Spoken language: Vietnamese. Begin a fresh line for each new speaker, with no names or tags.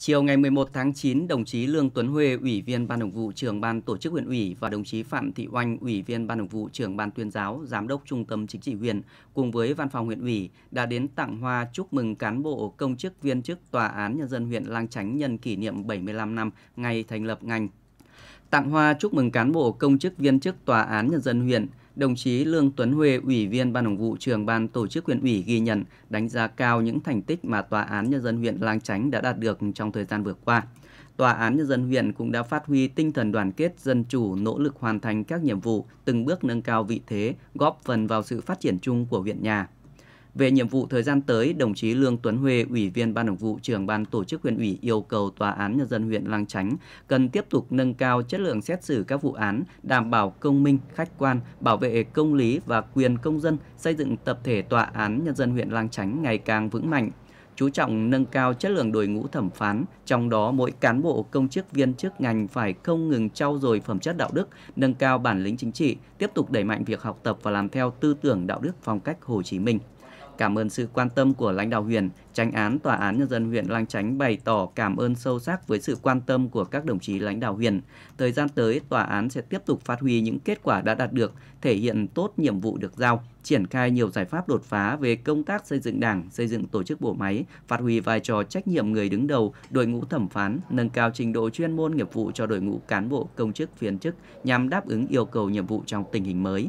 Chiều ngày 11 tháng 9, đồng chí Lương Tuấn Huê, Ủy viên Ban Thường vụ trưởng Ban Tổ chức huyện ủy và đồng chí Phạm Thị Oanh, Ủy viên Ban Thường vụ trưởng Ban Tuyên giáo, Giám đốc Trung tâm Chính trị huyện cùng với Văn phòng huyện ủy đã đến tặng hoa chúc mừng cán bộ, công chức, viên chức Tòa án Nhân dân huyện Lang Chánh nhân kỷ niệm 75 năm ngày thành lập ngành. Tặng hoa chúc mừng cán bộ, công chức, viên chức Tòa án Nhân dân huyện Đồng chí Lương Tuấn Huê, Ủy viên Ban Thường vụ trường Ban Tổ chức Huyện ủy ghi nhận đánh giá cao những thành tích mà Tòa án Nhân dân huyện Lang Chánh đã đạt được trong thời gian vừa qua. Tòa án Nhân dân huyện cũng đã phát huy tinh thần đoàn kết, dân chủ, nỗ lực hoàn thành các nhiệm vụ, từng bước nâng cao vị thế, góp phần vào sự phát triển chung của huyện nhà. Về nhiệm vụ thời gian tới, đồng chí Lương Tuấn Huê, Ủy viên Ban Thường vụ trưởng Ban Tổ chức huyện ủy yêu cầu Tòa án Nhân dân huyện Lang Chánh cần tiếp tục nâng cao chất lượng xét xử các vụ án, đảm bảo công minh, khách quan, bảo vệ công lý và quyền công dân, xây dựng tập thể Tòa án Nhân dân huyện Lang Chánh ngày càng vững mạnh chú trọng nâng cao chất lượng đội ngũ thẩm phán, trong đó mỗi cán bộ công chức viên chức ngành phải không ngừng trau dồi phẩm chất đạo đức, nâng cao bản lĩnh chính trị, tiếp tục đẩy mạnh việc học tập và làm theo tư tưởng đạo đức phong cách Hồ Chí Minh. Cảm ơn sự quan tâm của lãnh đạo huyện, tranh án Tòa án Nhân dân huyện Lang Chánh bày tỏ cảm ơn sâu sắc với sự quan tâm của các đồng chí lãnh đạo huyện. Thời gian tới, Tòa án sẽ tiếp tục phát huy những kết quả đã đạt được, thể hiện tốt nhiệm vụ được giao, triển khai nhiều giải pháp đột phá về công tác xây dựng đảng, xây dựng tổ chức bộ máy, phát huy vai trò trách nhiệm người đứng đầu, đội ngũ thẩm phán, nâng cao trình độ chuyên môn nghiệp vụ cho đội ngũ cán bộ công chức viên chức nhằm đáp ứng yêu cầu nhiệm vụ trong tình hình mới.